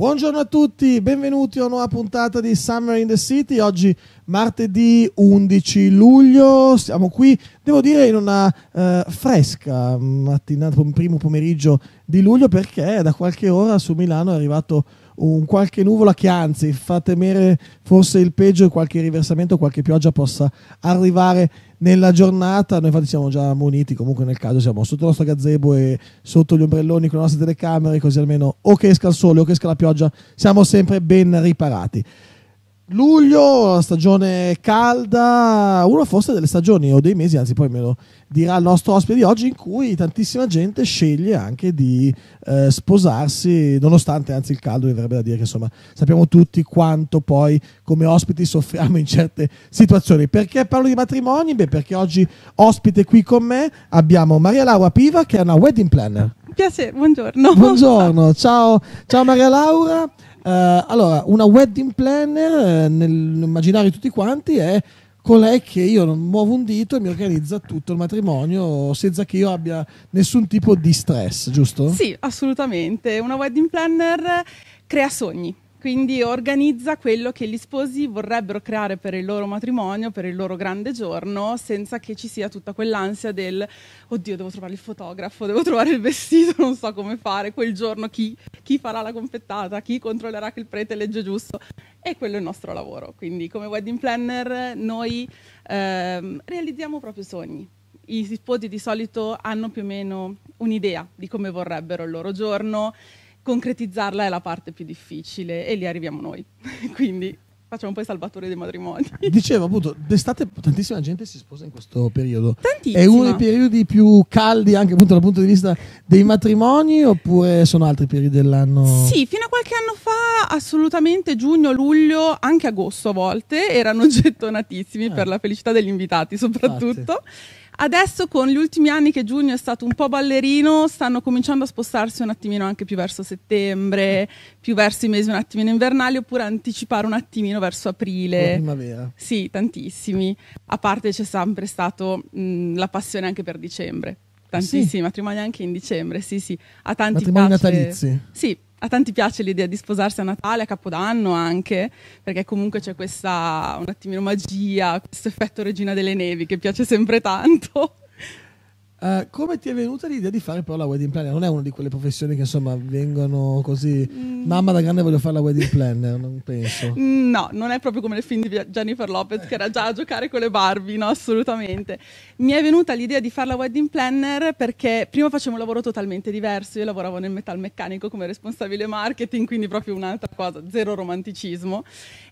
Buongiorno a tutti, benvenuti a una nuova puntata di Summer in the City. Oggi martedì 11 luglio, siamo qui, devo dire, in una eh, fresca mattinata, primo pomeriggio di luglio perché da qualche ora su Milano è arrivato un qualche nuvola che anzi fa temere forse il peggio e qualche riversamento, qualche pioggia possa arrivare nella giornata. Noi infatti siamo già muniti, comunque nel caso siamo sotto il nostro gazebo e sotto gli ombrelloni con le nostre telecamere, così almeno o che esca il sole o che esca la pioggia siamo sempre ben riparati luglio, stagione calda, una forse delle stagioni o dei mesi, anzi poi me lo dirà il nostro ospite di oggi, in cui tantissima gente sceglie anche di eh, sposarsi, nonostante anzi il caldo, mi verrebbe da dire che insomma sappiamo tutti quanto poi come ospiti soffriamo in certe situazioni. Perché parlo di matrimoni? Beh, perché oggi ospite qui con me abbiamo Maria Laura Piva che è una wedding planner. Piacere, buongiorno. Buongiorno, ciao, ciao Maria Laura. Uh, allora, una wedding planner, eh, nell'immaginario di tutti quanti, è colei che io non muovo un dito e mi organizza tutto il matrimonio senza che io abbia nessun tipo di stress, giusto? Sì, assolutamente. Una wedding planner crea sogni quindi organizza quello che gli sposi vorrebbero creare per il loro matrimonio, per il loro grande giorno, senza che ci sia tutta quell'ansia del oddio devo trovare il fotografo, devo trovare il vestito, non so come fare, quel giorno chi, chi farà la confettata, chi controllerà che il prete legge giusto. E quello è il nostro lavoro, quindi come wedding planner noi ehm, realizziamo proprio sogni. I sposi di solito hanno più o meno un'idea di come vorrebbero il loro giorno, concretizzarla è la parte più difficile e lì arriviamo noi. Quindi facciamo poi Salvatore dei matrimoni. Dicevo appunto, d'estate tantissima gente si sposa in questo periodo. Tantissima. È uno dei periodi più caldi anche appunto dal punto di vista dei matrimoni oppure sono altri periodi dell'anno? Sì, fino a qualche anno fa assolutamente giugno, luglio, anche agosto a volte erano gettonatissimi eh. per la felicità degli invitati soprattutto. Infatti. Adesso con gli ultimi anni che giugno è stato un po' ballerino, stanno cominciando a spostarsi un attimino anche più verso settembre, più verso i mesi un attimino invernali, oppure anticipare un attimino verso aprile. La primavera. Sì, tantissimi. A parte c'è sempre stata la passione anche per dicembre. Tantissimi ah, sì. matrimoni anche in dicembre, sì, sì. A tanti matrimoni piace... natalizi. Sì, a tanti piace l'idea di sposarsi a Natale, a Capodanno anche, perché comunque c'è questa un attimino magia, questo effetto regina delle nevi che piace sempre tanto. Uh, come ti è venuta l'idea di fare però la wedding planner? Non è una di quelle professioni che insomma vengono così, mm. mamma da grande voglio fare la wedding planner, non penso. No, non è proprio come nel film di Jennifer Lopez che era già a giocare con le Barbie, no, assolutamente. Mi è venuta l'idea di fare la wedding planner perché prima facevo un lavoro totalmente diverso, io lavoravo nel metalmeccanico come responsabile marketing, quindi proprio un'altra cosa, zero romanticismo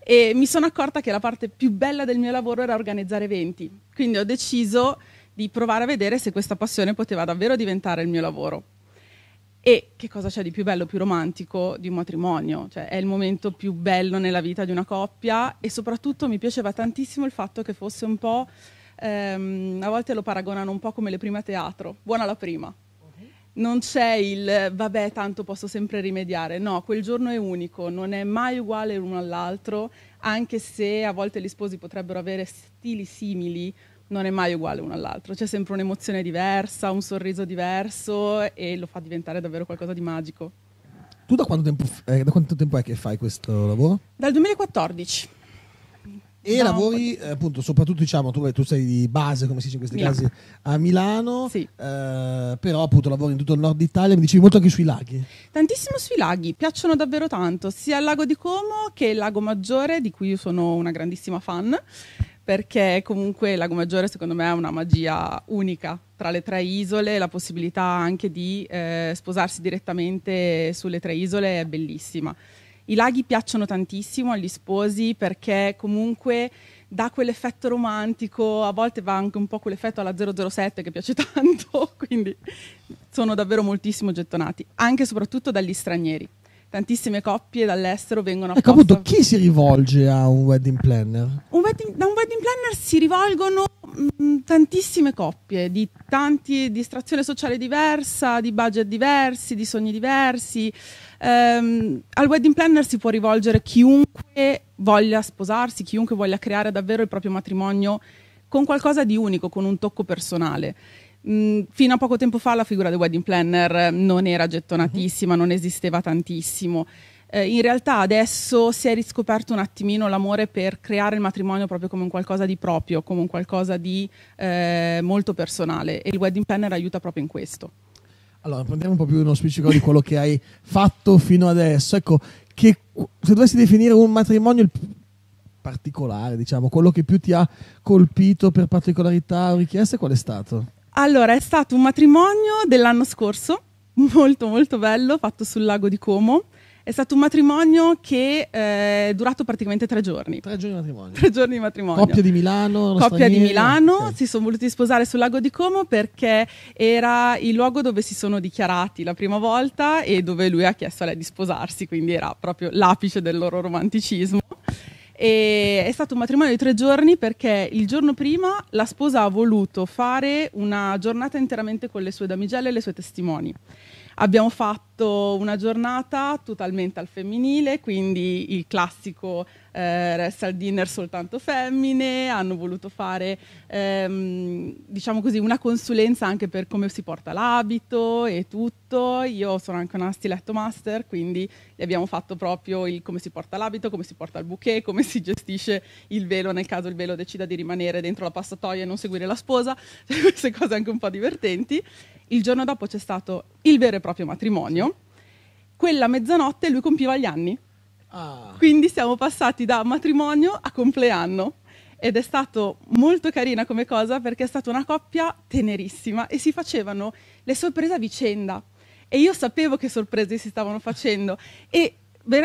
e mi sono accorta che la parte più bella del mio lavoro era organizzare eventi, quindi ho deciso di provare a vedere se questa passione poteva davvero diventare il mio lavoro. E che cosa c'è di più bello, più romantico di un matrimonio? Cioè, è il momento più bello nella vita di una coppia e soprattutto mi piaceva tantissimo il fatto che fosse un po', ehm, a volte lo paragonano un po' come le prime a teatro, buona la prima, non c'è il vabbè, tanto posso sempre rimediare. No, quel giorno è unico, non è mai uguale l'uno all'altro, anche se a volte gli sposi potrebbero avere stili simili non è mai uguale uno all'altro, c'è sempre un'emozione diversa, un sorriso diverso e lo fa diventare davvero qualcosa di magico. Tu da quanto tempo, eh, da quanto tempo è che fai questo lavoro? Dal 2014. E no, lavori eh, appunto soprattutto diciamo tu, tu, sei di base come si dice in questi Milano. casi a Milano, sì. eh, però appunto lavori in tutto il nord Italia, mi dicevi molto anche sui laghi. Tantissimo sui laghi, piacciono davvero tanto, sia il lago di Como che il lago Maggiore di cui io sono una grandissima fan perché comunque Lago Maggiore secondo me è una magia unica tra le tre isole, la possibilità anche di eh, sposarsi direttamente sulle tre isole è bellissima. I laghi piacciono tantissimo agli sposi perché comunque dà quell'effetto romantico, a volte va anche un po' quell'effetto alla 007 che piace tanto, quindi sono davvero moltissimo gettonati, anche e soprattutto dagli stranieri tantissime coppie dall'estero vengono apposta. Ecco appunto, chi si rivolge a un wedding planner? Un wedding, da un wedding planner si rivolgono mm, tantissime coppie di tanti di estrazione sociale diversa, di budget diversi, di sogni diversi. Um, al wedding planner si può rivolgere chiunque voglia sposarsi, chiunque voglia creare davvero il proprio matrimonio con qualcosa di unico, con un tocco personale. Mh, mm, fino a poco tempo fa la figura del wedding planner eh, non era mhm. gettonatissima, non esisteva tantissimo. Eh, in realtà adesso si è riscoperto un attimino l'amore per creare il matrimonio proprio come un qualcosa di proprio, come un qualcosa di eh, molto personale e il wedding planner aiuta proprio in questo. Allora, prendiamo un po' più uno specifico di quello che hai fatto fino adesso. Ecco, che, se dovessi definire un matrimonio particolare, diciamo, quello che più ti ha colpito per particolarità o richieste, qual è stato? Allora, è stato un matrimonio dell'anno scorso, molto molto bello, fatto sul lago di Como. È stato un matrimonio che eh, è durato praticamente tre giorni. Tre giorni di matrimonio. Tre giorni di matrimonio. Coppia di Milano. Coppia straniera. di Milano, okay. si sono voluti sposare sul lago di Como perché era il luogo dove si sono dichiarati la prima volta e dove lui ha chiesto a lei di sposarsi, quindi era proprio l'apice del loro romanticismo. E è stato un matrimonio di tre giorni perché il giorno prima la sposa ha voluto fare una giornata interamente con le sue damigelle e le sue testimoni. Abbiamo fatto una giornata totalmente al femminile, quindi il classico eh, rest dinner soltanto femmine, hanno voluto fare ehm, diciamo così, una consulenza anche per come si porta l'abito e tutto. Io sono anche una stiletto master, quindi gli abbiamo fatto proprio il come si porta l'abito, come si porta il bouquet, come si gestisce il velo nel caso il velo decida di rimanere dentro la passatoia e non seguire la sposa, queste cose anche un po' divertenti. Il giorno dopo c'è stato il vero e proprio matrimonio. Quella mezzanotte lui compiva gli anni. Ah. Quindi siamo passati da matrimonio a compleanno ed è stato molto carina come cosa perché è stata una coppia tenerissima e si facevano le sorprese a vicenda e io sapevo che sorprese si stavano facendo e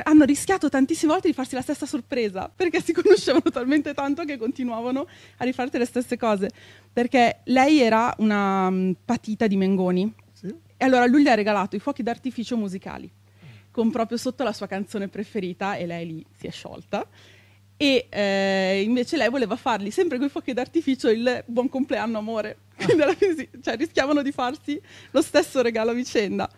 hanno rischiato tantissime volte di farsi la stessa sorpresa, perché si conoscevano talmente tanto che continuavano a rifarti le stesse cose. Perché lei era una um, patita di Mengoni, sì. e allora lui le ha regalato i fuochi d'artificio musicali, con proprio sotto la sua canzone preferita, e lei lì si è sciolta. E eh, invece lei voleva fargli sempre quei fuochi d'artificio il buon compleanno amore. Ah. Quindi alla fine si, cioè, rischiavano di farsi lo stesso regalo a vicenda.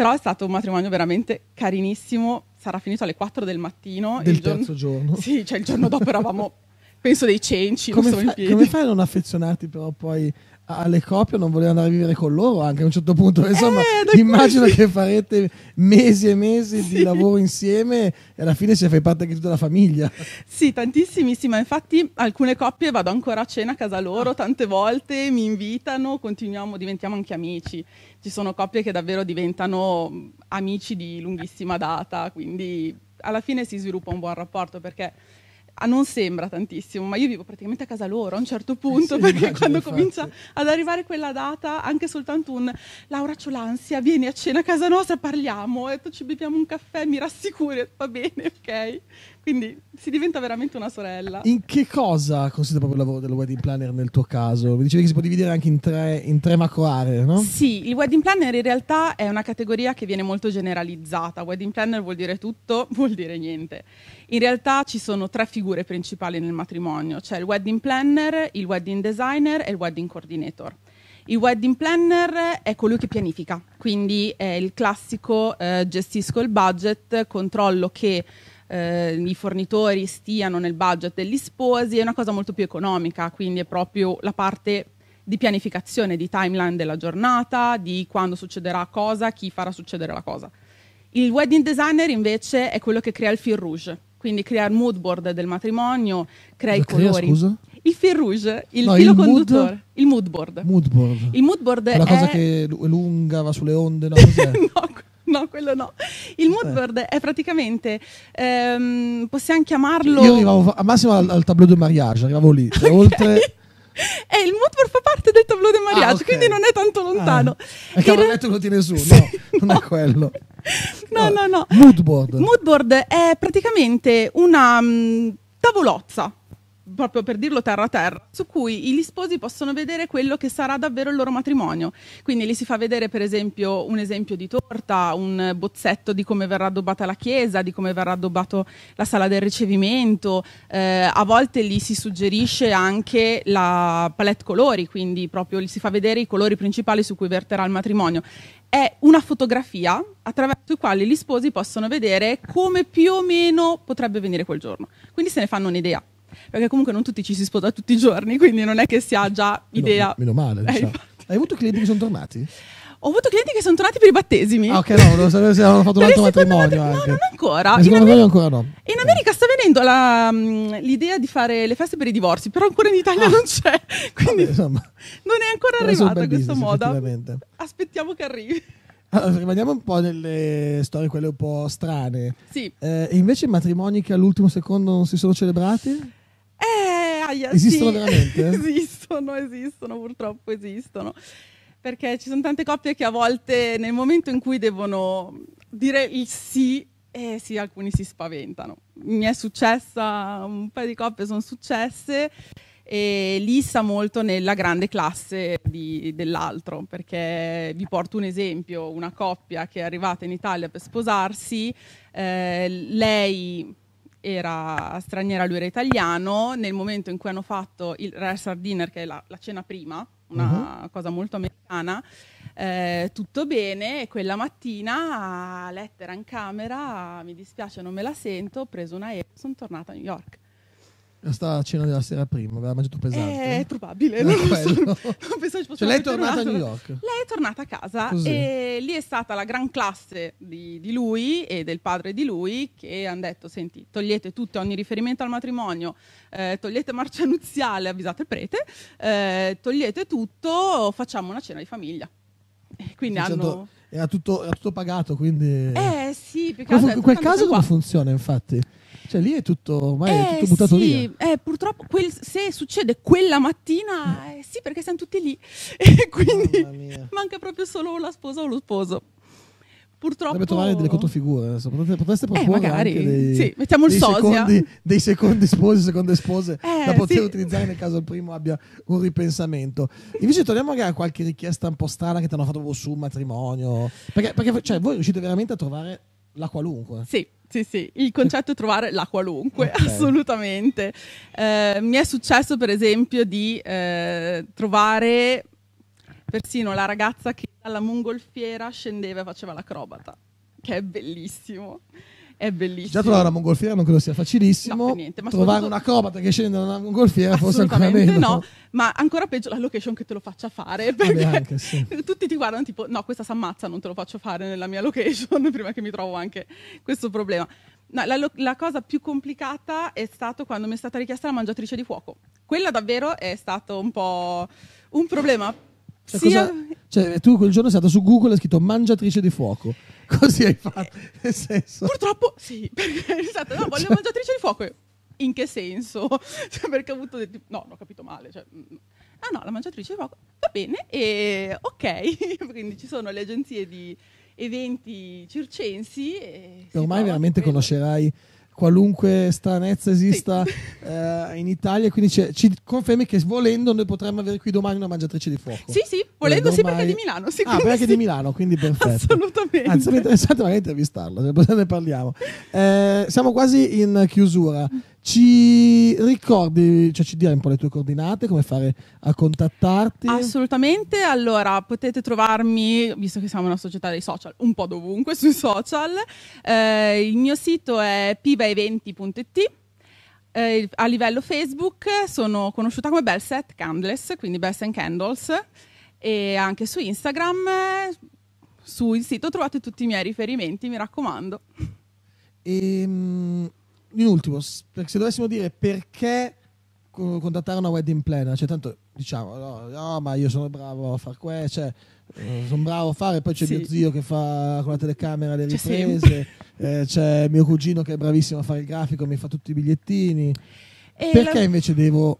Però è stato un matrimonio veramente carinissimo. Sarà finito alle 4 del mattino. Del il terzo giorno, giorno. Sì, cioè il giorno dopo eravamo, penso, dei cenci. Come, fa, come fai a non affezionarti però poi alle coppie non voleva andare a vivere con loro anche a un certo punto. Eh, Insomma, eh, immagino cui... che farete mesi e mesi sì. di lavoro insieme e alla fine si fai parte anche tutta la famiglia. Sì, tantissimi. infatti alcune coppie vado ancora a cena a casa loro tante volte, mi invitano, continuiamo, diventiamo anche amici. Ci sono coppie che davvero diventano amici di lunghissima data, quindi alla fine si sviluppa un buon rapporto perché Ah, non sembra tantissimo, ma io vivo praticamente a casa loro a un certo eh punto, sì, perché quando infatti. comincia ad arrivare quella data, anche soltanto un Laura c'ho l'ansia, vieni a cena a casa nostra, parliamo, e tu ci beviamo un caffè, mi rassicuri, va bene, ok? Quindi si diventa veramente una sorella. In che cosa consiste proprio il lavoro del wedding planner nel tuo caso? Mi dicevi che si può dividere anche in tre, in tre macro aree, no? Sì, il wedding planner in realtà è una categoria che viene molto generalizzata. Wedding planner vuol dire tutto, vuol dire niente. In realtà ci sono tre figure principali nel matrimonio, c'è cioè il wedding planner, il wedding designer e il wedding coordinator. Il wedding planner è colui che pianifica, quindi è il classico eh, gestisco il budget, controllo che eh, i fornitori stiano nel budget degli sposi, è una cosa molto più economica, quindi è proprio la parte di pianificazione, di timeline della giornata, di quando succederà cosa, chi farà succedere la cosa. Il wedding designer invece è quello che crea il fil rouge, quindi crea il mood board del matrimonio, crea Lo i crea, colori. Scusa? Il fil rouge, il no, filo il conduttore, mood, il mood board. mood board. Il mood board è... è... cosa che è lunga, va sulle onde, no? Cos'è? no, no, quello no. Il mood board eh. è praticamente, ehm, possiamo chiamarlo... Io arrivavo a massimo al, al tableau de mariage, arrivavo lì, cioè, okay. oltre... E eh, il mood board fa parte del tableau de mariage, ah, okay. quindi non è tanto lontano. Ah, perché non è lo tiene su, sì, no, non è quello. No, no, ah, no. no. Mood board. Mood board è praticamente una mh, mm, tavolozza proprio per dirlo terra a terra, su cui gli sposi possono vedere quello che sarà davvero il loro matrimonio. Quindi gli si fa vedere per esempio un esempio di torta, un bozzetto di come verrà addobbata la chiesa, di come verrà addobbata la sala del ricevimento, eh, a volte gli si suggerisce anche la palette colori, quindi proprio gli si fa vedere i colori principali su cui verterà il matrimonio è una fotografia attraverso la quale gli sposi possono vedere come più o meno potrebbe venire quel giorno. Quindi se ne fanno un'idea perché comunque non tutti ci si sposa tutti i giorni, quindi non è che si ha già idea. Meno, meno male. Eh, diciamo. Hai avuto clienti che sono tornati? Ho avuto clienti che sono tornati per i battesimi. Ah, ok, no, non lo sapevo se avevano fatto un altro matrimonio. Anche. No, non ancora. In, Amer- ancora no. in America sta venendo la, mm, l'idea di fare le feste per i divorzi, però ancora in Italia ah. non c'è. Quindi Vabbè, non è ancora arrivata questa business, moda. Aspettiamo che arrivi. Allora, rimaniamo un po' nelle storie quelle un po' strane. Sì. Eh, invece i matrimoni che all'ultimo secondo non si sono celebrati? Eh, aia, esistono sì. veramente? esistono, esistono, purtroppo esistono. Perché ci sono tante coppie che a volte nel momento in cui devono dire il sì, eh sì, alcuni si spaventano. Mi è successa, un paio di coppie sono successe e lì sta molto nella grande classe di, dell'altro, perché vi porto un esempio, una coppia che è arrivata in Italia per sposarsi, eh, lei era straniera, lui era italiano, nel momento in cui hanno fatto il rehearsal dinner, che è la, la cena prima, una uh-huh. cosa molto americana, eh, tutto bene, quella mattina, lettera in camera, mi dispiace non me la sento, ho preso un aereo e sono tornata a New York sta cena della sera prima, aveva mangiato pesante. Eh, è probabile, eh, non, lo so. non pensavo ci cioè, lei è tornata a New York. Lei è tornata a casa Così. e lì è stata la gran classe di, di, lui e del padre di lui che hanno detto, senti, togliete tutto, ogni riferimento al matrimonio, eh, togliete marcia nuziale, avvisate il prete, eh, togliete tutto, facciamo una cena di famiglia. E quindi e hanno... Certo, era, tutto, era tutto, pagato, quindi... Eh sì, più Quel, quel caso come funziona, infatti? Cioè lì è tutto, ormai eh, è tutto buttato sì. via. Eh, purtroppo quel, se succede quella mattina, eh, sì perché siamo tutti lì e quindi manca proprio solo la sposa o lo sposo. Purtroppo... Dovrebbe trovare delle controfigure, potreste, potreste eh, proporre eh, magari. Dei, sì, mettiamo il dei sosia. Secondi, dei secondi sposi, seconde spose eh, da poter sì. utilizzare nel caso il primo abbia un ripensamento. Invece torniamo magari a qualche richiesta un po' strana che ti hanno fatto su un matrimonio, perché, perché cioè, voi riuscite veramente a trovare la qualunque. Sì, sì, sì, il concetto è trovare la qualunque, okay. assolutamente. Eh, mi è successo per esempio di eh, trovare persino la ragazza che dalla mongolfiera scendeva e faceva l'acrobata, che è bellissimo. È bellissimo. Già trovare una mongolfiera non credo sia facilissimo. No, niente, trovare una acrobata che scende da una mongolfiera forse ancora meno. no, ma ancora peggio la location che te lo faccia fare. Eh, perché anche, sì. tutti ti guardano tipo, no, questa s'ammazza, non te lo faccio fare nella mia location, prima che mi trovo anche questo problema. No, la, la, cosa più complicata è stato quando mi è stata richiesta la mangiatrice di fuoco. Quella davvero è stato un po' un problema. Cioè, sia... cosa, cioè tu quel giorno sei andato su Google e hai scritto mangiatrice di fuoco Così hai fatto. Nel senso. Purtroppo sì, perché esatto, no, voglio cioè... mangiatrice di fuoco. In che senso? Cioè, perché ho avuto. De- no, non ho capito male. Cioè, mm, mm. ah no, la mangiatrice di fuoco. Va bene, e ok. Quindi ci sono le agenzie di eventi circensi. E ormai veramente quello. conoscerai qualunque stranezza esista sì. eh, in Italia. Quindi ci confermi che volendo noi potremmo avere qui domani una mangiatrice di fuoco. Sì, sì, volendo sì perché è di Milano. ah, perché sì. è di Milano, quindi perfetto. Assolutamente. Anzi, sarebbe interessante magari intervistarla, ne parliamo. Eh, siamo quasi in chiusura. Ci ricordi, cioè ci dire un po' le tue coordinate, come fare a contattarti? Assolutamente, allora potete trovarmi, visto che siamo una società dei social, un po' dovunque sui social. Eh, il mio sito è pivaeventi.it. Eh, a livello Facebook sono conosciuta come Belset Candles, quindi Belset and Candles, e anche su Instagram, sul sito trovate tutti i miei riferimenti, mi raccomando. Ehm in ultimo, se dovessimo dire perché contattare una wedding planner, cioè tanto diciamo, no, no ma io sono bravo a fare questo, cioè, eh, sono bravo a fare, poi c'è sì. mio zio che fa con la telecamera le riprese, c'è, eh, c'è mio cugino che è bravissimo a fare il grafico, mi fa tutti i bigliettini. E perché la... invece devo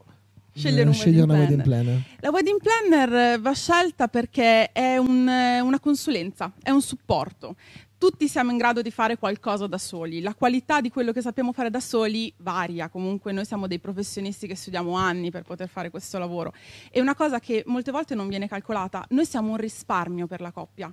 eh, scegliere, un scegliere wedding una wedding planner. La wedding planner va scelta perché è un, una consulenza, è un supporto tutti siamo in grado di fare qualcosa da soli. La qualità di quello che sappiamo fare da soli varia, comunque noi siamo dei professionisti che studiamo anni per poter fare questo lavoro. È una cosa che molte volte non viene calcolata, noi siamo un risparmio per la coppia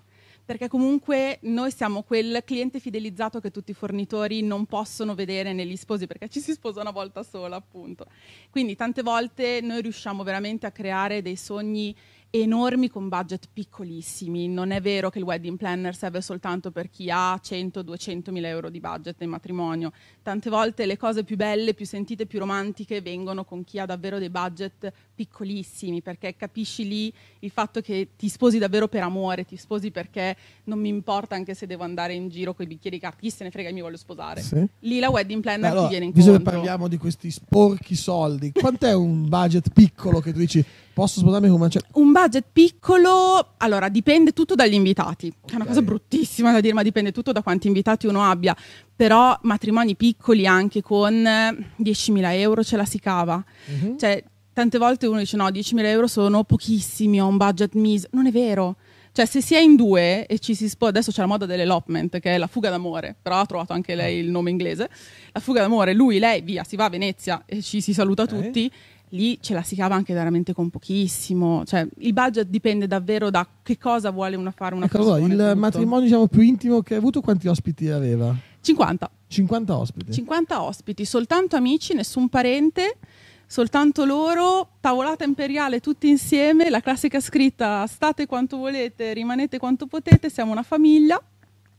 perché comunque noi siamo quel cliente fidelizzato che tutti i fornitori non possono vedere negli sposi, perché ci si sposa una volta sola, appunto. Quindi tante volte noi riusciamo veramente a creare dei sogni enormi con budget piccolissimi. Non è vero che il wedding planner serve soltanto per chi ha 100-200 mila euro di budget nel matrimonio. Tante volte le cose più belle, più sentite, più romantiche vengono con chi ha davvero dei budget piccolissimi, perché capisci lì il fatto che ti sposi davvero per amore, ti sposi perché non mi importa anche se devo andare in giro con i bicchieri di carta, chi se ne frega, io mi voglio sposare. Sì. Lì la wedding planner allora, ti viene incontro. Visto che parliamo di questi sporchi soldi, quant'è un budget piccolo che tu dici posso sposarmi con una... Un budget piccolo, allora dipende tutto dagli invitati. Okay. È una cosa bruttissima da dire, ma dipende tutto da quanti invitati uno abbia. Però matrimoni piccoli anche con 10.000 eh, euro ce la si cava. Mm-hmm. Cioè, tante volte uno dice no, 10.000 euro sono pochissimi, ho un budget misero. Non è vero. Cioè, se si è in due e ci si sposa, adesso c'è la moda dell'elopment, che è la fuga d'amore, però ha trovato anche lei il nome inglese. La fuga d'amore, lui, lei, via, si va a Venezia e ci si saluta okay. tutti lì ce la si cava anche veramente con pochissimo. Cioè, il budget dipende davvero da che cosa vuole una fare una ecco, persona. Allora, il matrimonio diciamo, più intimo che hai avuto, quanti ospiti aveva? 50. 50 ospiti. 50 ospiti, soltanto amici, nessun parente, soltanto loro, tavolata imperiale tutti insieme, la classica scritta state quanto volete, rimanete quanto potete, siamo una famiglia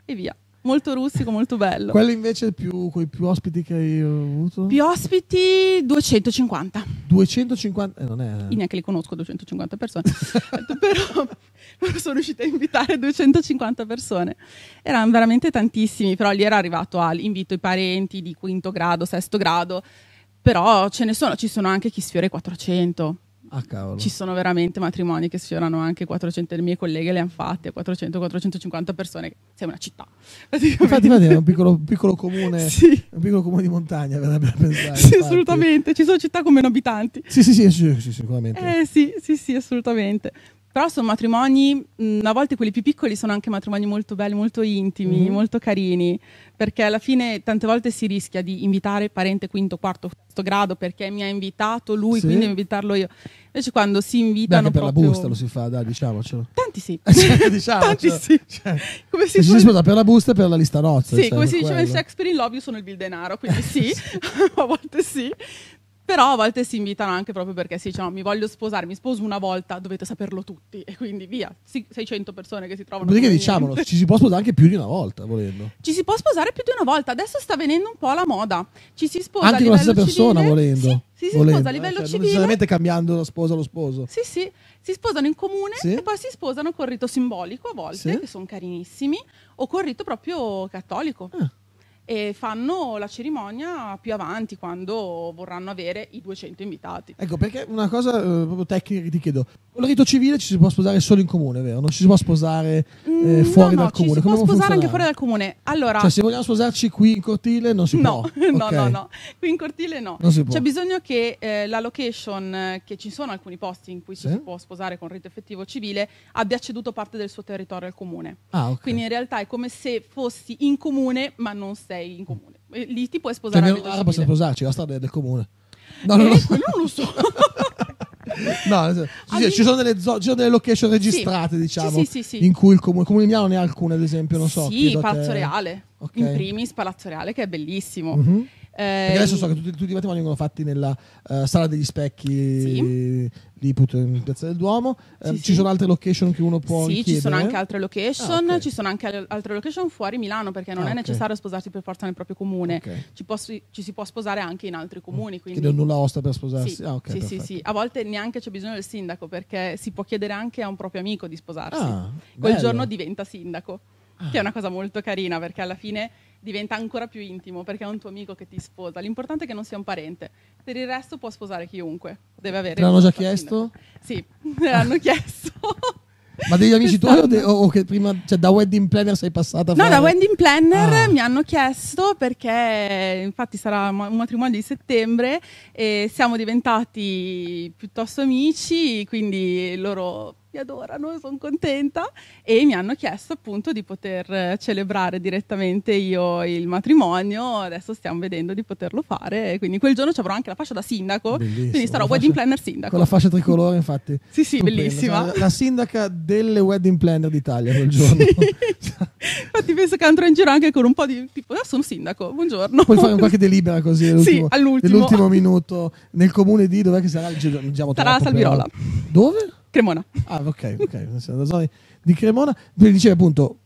e via molto rustico, molto bello. Quello invece più, con i più ospiti che hai avuto? Più ospiti 250. 250? Eh, non è... Eh. Io neanche li conosco 250 persone, però, però, sono riuscita a invitare 250 persone. Erano veramente tantissimi, però lì era arrivato all'invito i parenti di quinto grado, sesto grado, però ce ne sono, ci sono anche chi sfiora i 400. Ah, Ci sono veramente matrimoni che sfiorano anche 400, le mie colleghe le hanno fatte, 400-450 persone, sembra una città. Infatti, infatti è un piccolo, piccolo comune, sì. un piccolo comune di montagna, verrebbe a pensare. Sì, infatti. assolutamente, ci sono città con meno abitanti. Sì, sì, sì, sì sicuramente. Eh, sì, sì, sì, assolutamente. Però sono matrimoni, a volte quelli più piccoli sono anche matrimoni molto belli, molto intimi, mm-hmm. molto carini, perché alla fine tante volte si rischia di invitare parente quinto, quarto, quarto grado perché mi ha invitato lui, sì. quindi devo invitarlo io. Invece quando si invitano... Beh, anche per proprio... la busta lo si fa, dai, diciamocelo. Tanti sì. Eh, diciamocelo. Tanti sì. Cioè, come si, si sposa per la busta e per la lista nozze. Sì, cioè, come si diceva in Shakespeare in Love, io sono il bildenaro, quindi sì, a volte sì però a volte si invitano anche proprio perché si dice mi voglio sposare, mi sposo una volta, dovete saperlo tutti e quindi via, 600 persone che si trovano. Perché diciamolo, ci si può sposare anche più di una volta volendo. Ci si può sposare più di una volta, adesso sta venendo un po' la moda, ci si sposa anche con la stessa civile. persona volendo. Sì. Sì, si, si sposa a livello eh, cioè, civile. Necessariamente cambiando lo sposo allo sposo. Sì, sì, si sposano in comune sì. e poi si sposano con rito simbolico a volte, sì. che sono carinissimi, o con rito proprio cattolico. Ah e fanno la cerimonia più avanti quando vorranno avere i 200 invitati. Ecco, perché una cosa eh, proprio tecnica ti chiedo, con il rito civile ci si può sposare solo in comune, vero? Non ci si può sposare eh, mm, fuori no, no, dal comune. Si Come può sposare anche fuori dal comune. Allora, cioè, se vogliamo sposarci qui in cortile non si no, può. no, okay. no, no, qui in cortile no. Non si può. C'è bisogno che eh, la location, eh, che ci sono alcuni posti in cui sì? si può sposare con rito effettivo civile, abbia ceduto parte del suo territorio al comune. Ah, okay. Quindi in realtà è come se fossi in comune ma non sei sei in comune. E lì ti puoi sposare. Cioè, ah, possiamo sposarci, la strada è del comune. No, eh, non lo so. non lo so. no, sì, sì, ci, sono delle zo- ci sono delle location registrate, sì. diciamo, in cui il comune, il comune Milano ne ha alcune, ad esempio, non so. Sì, Palazzo te... Reale, okay. in primis Palazzo Reale, che è bellissimo. Mm-hmm. Perché adesso so che tutti, tutti i matrimoni vengono fatti nella uh, sala degli specchi sì. di Put- in Piazza del Duomo. Sì, uh, eh, sì. Ci sono altre location che uno può Sì, ci sono anche altre location, ah, okay. ci sono anche altre location fuori Milano perché non ah, è okay. necessario sposarsi per forza nel proprio comune. Okay. Ci, può, ci, si può sposare anche in altri comuni. Mm. Quindi... Chiede nulla osta per sposarsi. Sì, ah, sì, sì, sì, A volte neanche c'è bisogno del sindaco perché si può chiedere anche a un proprio amico di sposarsi. Ah, Quel giorno diventa sindaco, che è ah. una cosa molto carina perché alla fine diventa ancora più intimo perché è un tuo amico che ti sposa. L'importante è che non sia un parente. Per il resto può sposare chiunque. Deve avere. Te l'hanno già chiesto? Sì, me l'hanno chiesto. Ma degli amici tuoi o, de- o, che prima, cioè da wedding planner sei passata? No, fare... da wedding planner ah. mi hanno chiesto perché infatti sarà un matrimonio di settembre e siamo diventati piuttosto amici, quindi loro mi adorano e sono contenta e mi hanno chiesto appunto di poter eh, celebrare direttamente io il matrimonio, adesso stiamo vedendo di poterlo fare, quindi quel giorno ci avrò anche la fascia da sindaco, Bellissimo, quindi sarò fascia, wedding planner sindaco. Con la fascia tricolore infatti. sì, sì, Comprendo. bellissima. Sarà cioè, la sindaca delle wedding planner d'Italia quel giorno. Infatti penso che andrò in giro anche con un po' di tipo, ah, sono sindaco, buongiorno. Puoi fare un qualche delibera così all'ultimo, sì, all'ultimo. minuto nel comune di dov'è che sarà il giorno? Diciamo, sarà a Salvirola. Dove? Cremona. Ah, ok, ok. di Cremona, mi dice appunto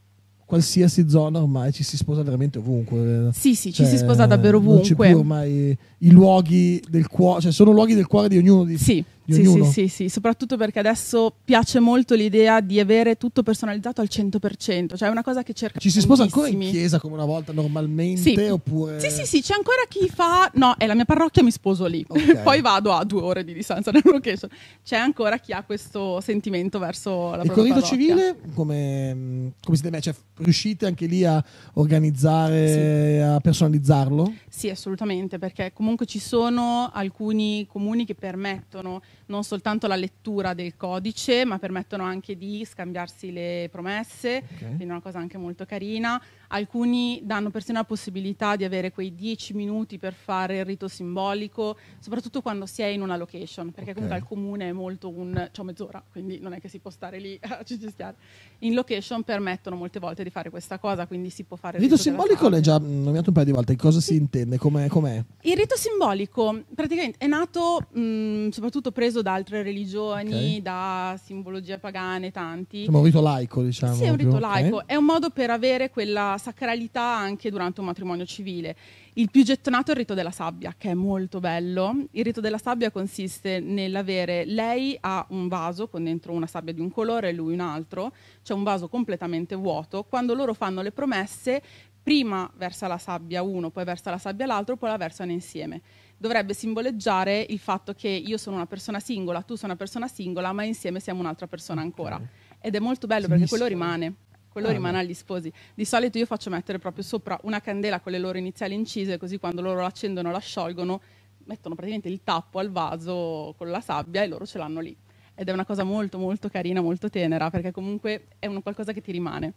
qualsiasi zona ormai ci si sposa veramente ovunque. Sì, sì, cioè, ci si cioè, sposa davvero ovunque. Non c'è più ormai i luoghi del cuore, cioè sono luoghi del cuore di ognuno di, sì di sì, ognuno. Sì, sì, sì, soprattutto perché adesso piace molto l'idea di avere tutto personalizzato al 100%, cioè è una cosa che cerca Ci si sposa ancora in chiesa come una volta normalmente sì. oppure Sì, sì, sì, c'è ancora chi fa no, è la mia parrocchia, mi sposo lì. Okay. Poi vado a due ore di distanza nella location. C'è ancora chi ha questo sentimento verso la Il propria Il civile come, mm, come siete cioè, riuscite anche lì a organizzare sì. a personalizzarlo? Sì, assolutamente, perché comunque ci sono alcuni comuni che permettono non soltanto la lettura del codice, ma permettono anche di scambiarsi le promesse, okay. quindi una cosa anche molto carina alcuni danno persino la possibilità di avere quei 10 minuti per fare il rito simbolico, soprattutto quando si è in una location, perché okay. comunque al comune è molto un c'ho mezz'ora, quindi non è che si può stare lì a cicischiare. In location permettono molte volte di fare questa cosa, quindi si può fare il rito, rito simbolico l'hai già nominato un paio di volte, cosa si intende? Com'è, com'è? Il rito simbolico praticamente è nato mh, mm, soprattutto preso da altre religioni, okay. da simbologie pagane, tanti. È un rito laico, diciamo. Sì, è un rito più. laico, è un modo per avere quella sacralità anche durante un matrimonio civile. Il più gettonato è il rito della sabbia, che è molto bello. Il rito della sabbia consiste nell'avere lei ha un vaso con dentro una sabbia di un colore, lui un altro, c'è un vaso completamente vuoto. Quando loro fanno le promesse, prima versa la sabbia uno, poi versa la sabbia l'altro, poi la versano insieme. Dovrebbe simboleggiare il fatto che io sono una persona singola, tu sei una persona singola, ma insieme siamo un'altra persona ancora. Okay. Ed è molto bello Sinistro. perché quello rimane quello ah, rimane agli sposi. Di solito io faccio mettere proprio sopra una candela con le loro iniziali incise, così quando loro l'accendono accendono la sciolgono, mettono praticamente il tappo al vaso con la sabbia e loro ce l'hanno lì. Ed è una cosa molto molto carina, molto tenera, perché comunque è un qualcosa che ti rimane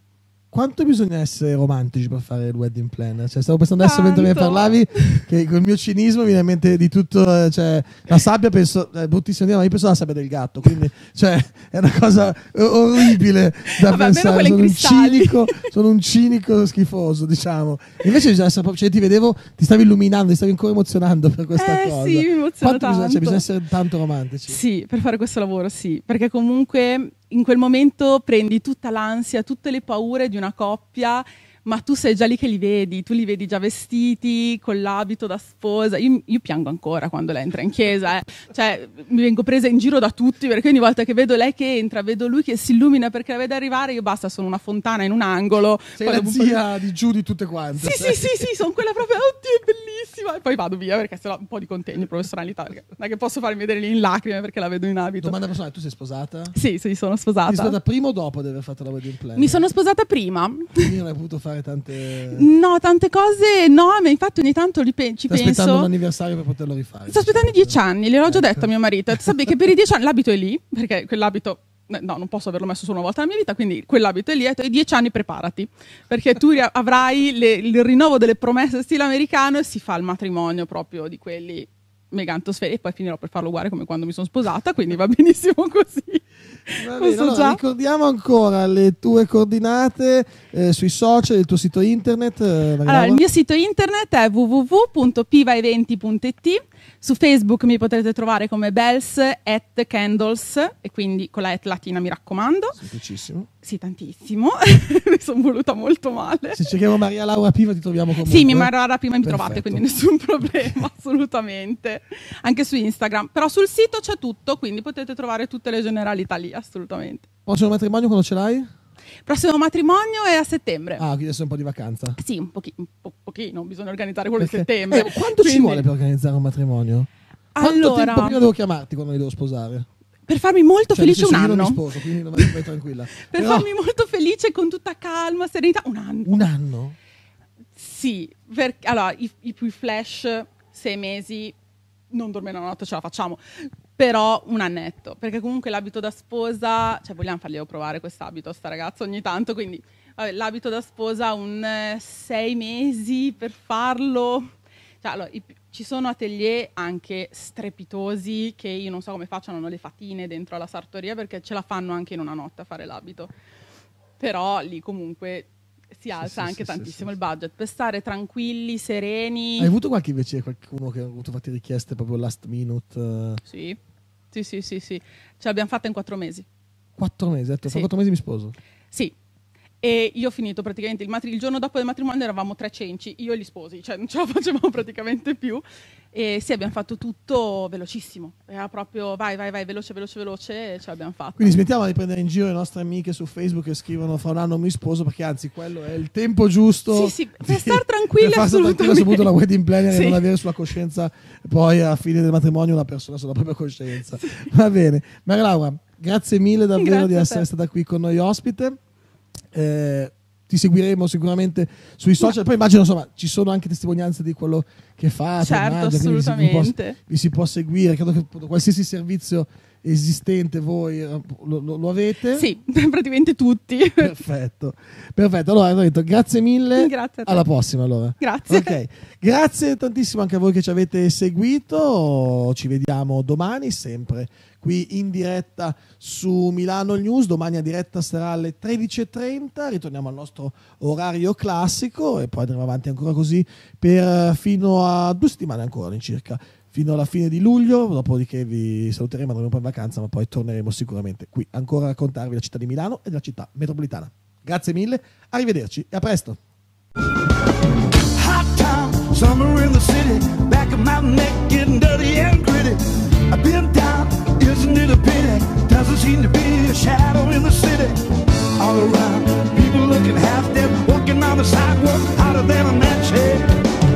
quanto bisogna essere romantici per fare il wedding plan? Cioè, stavo pensando adesso Tanto. mentre ne parlavi che col mio cinismo viene in mente di tutto, eh, cioè, la sabbia penso, eh, bruttissima idea, ma io penso alla sabbia del gatto, quindi cioè, è una cosa orribile da Vabbè, pensare, sono un, cinico, sono un cinico schifoso, diciamo. Invece bisogna essere proprio, cioè, ti vedevo, ti stavi illuminando, ti stavi ancora emozionando per questa eh, cosa. Sì, mi emoziona tanto. Bisogna, cioè, bisogna essere tanto romantici. Sì, per fare questo lavoro, sì, perché comunque in quel momento prendi tutta l'ansia, tutte le paure di una coppia, ma tu sei già lì che li vedi, tu li vedi già vestiti, con l'abito da sposa. Io, io piango ancora quando lei entra in chiesa, eh. cioè mi vengo presa in giro da tutti perché ogni volta che vedo lei che entra, vedo lui che si illumina perché la vede arrivare, io basta, sono una fontana in un angolo. Sei la zia di Giù di tutte quante. Sì, sì, sì, sì, sono quella proprio, oddio, è bellissima prima e poi vado via perché sennò un po' di contegno professionalità. Perché non è che posso farmi vedere lì in lacrime perché la vedo in abito. Domanda personale, tu sei sposata? Sì, sì, sono sposata. Sei stata prima o dopo di aver fatto la wedding plan? Mi sono sposata prima. Quindi non hai potuto fare tante... No, tante cose no, ma infatti ogni tanto li pe- ci Sto penso. Sto aspettando un anniversario per poterlo rifare. Sto aspettando diciamo. i dieci anni, gliel'ho ecco. già detto a mio marito. Sappi che per i dieci anni l'abito è lì, perché quell'abito no, non posso averlo messo solo una volta nella mia vita, quindi quell'abito è lieto, e dieci anni preparati, perché tu avrai le, il rinnovo delle promesse stile americano e si fa il matrimonio proprio di quelli megantosferi, e poi finirò per farlo uguale come quando mi sono sposata, quindi va benissimo così. Va bene, allora, Ricordiamo ancora le tue coordinate eh, sui social, il tuo sito internet. Eh, allora, il mio sito internet è www.pivaeventi.it su Facebook mi potrete trovare come bells at candles, e quindi con la at latina mi raccomando. Semplicissimo. Sì, tantissimo. mi sono voluta molto male. Se cerchiamo Maria Laura Piva ti troviamo comunque. Sì, mi Maria Laura Piva mi Perfetto. trovate, quindi nessun problema, assolutamente. Anche su Instagram. Però sul sito c'è tutto, quindi potete trovare tutte le generalità lì, assolutamente. un matrimonio quando ce l'hai? Prossimo matrimonio è a settembre. Ah, quindi adesso è un po' di vacanza. Sì, un, pochi, un po pochino, bisogna organizzare quello Perché? di settembre. Eh, quanto quindi... ci vuole per organizzare un matrimonio? Allora... Quanto tempo prima devo chiamarti quando mi devo sposare? per farmi molto cioè, felice un anno. Io non mi sposo, quindi non vai tranquilla. per Però... farmi molto felice con tutta calma, serenità, un anno. Un anno? Sì, perché allora i, i, flash, sei mesi, non dormire la notte ce la facciamo però un annetto, perché comunque l'abito da sposa, cioè vogliamo farglielo provare quest'abito a sta ragazza ogni tanto, quindi vabbè, l'abito da sposa un eh, sei mesi per farlo. Cioè, allora, i, ci sono atelier anche strepitosi che io non so come facciano, hanno le fatine dentro alla sartoria perché ce la fanno anche in una notte a fare l'abito. Però lì comunque si alza sì, anche sì, tantissimo il budget per stare tranquilli, sereni. Hai avuto qualche invece qualcuno che ha avuto fatte richieste proprio last minute? Sì, sì, sì, sì, sì. Ce l'abbiamo fatta in quattro mesi. Quattro mesi? Detto, sì. quattro mesi mi sposo. Sì, e io ho finito praticamente il, matri- il giorno dopo il matrimonio eravamo tre cenci, io e gli sposi, cioè non ce la facevamo praticamente più. E sì, abbiamo fatto tutto velocissimo. Era proprio vai, vai, vai, veloce, veloce, veloce e ce l'abbiamo fatta. Quindi smettiamo di prendere in giro le nostre amiche su Facebook che scrivono fra un anno mi sposo, perché anzi quello è il tempo giusto. Sì, sì, per stare tranquilli per assolutamente. Per saputo la wedding planner sì. e non avere sulla coscienza poi a fine del matrimonio una persona sulla propria coscienza. Sì. Va bene. Maria Laura, grazie mille davvero grazie di essere stata qui con noi ospite. Eh, ti seguiremo sicuramente sui social. Poi immagino, insomma, ci sono anche testimonianze di quello che fa. Certo, Mangia, assolutamente. Vi si, può, vi si, può, seguire, credo che qualsiasi servizio esistente voi eh, lo, lo, lo, avete? Sì, praticamente tutti. Perfetto. Perfetto. Allora, detto, grazie mille. Grazie Alla prossima allora. Grazie. Okay. Grazie tantissimo anche a voi che ci avete seguito. Ci vediamo domani sempre qui in diretta su Milano News. Domani a diretta sarà alle 13.30. Ritorniamo al nostro orario classico e poi andremo avanti ancora così per eh, fino a due settimane ancora in circa fino alla fine di luglio, dopodiché vi saluteremo, andremo poi in vacanza, ma poi torneremo sicuramente qui ancora a raccontarvi la città di Milano e della città metropolitana. Grazie mille, arrivederci e a presto. All around, people looking half dead, walking on the sidewalk, hotter than a match head.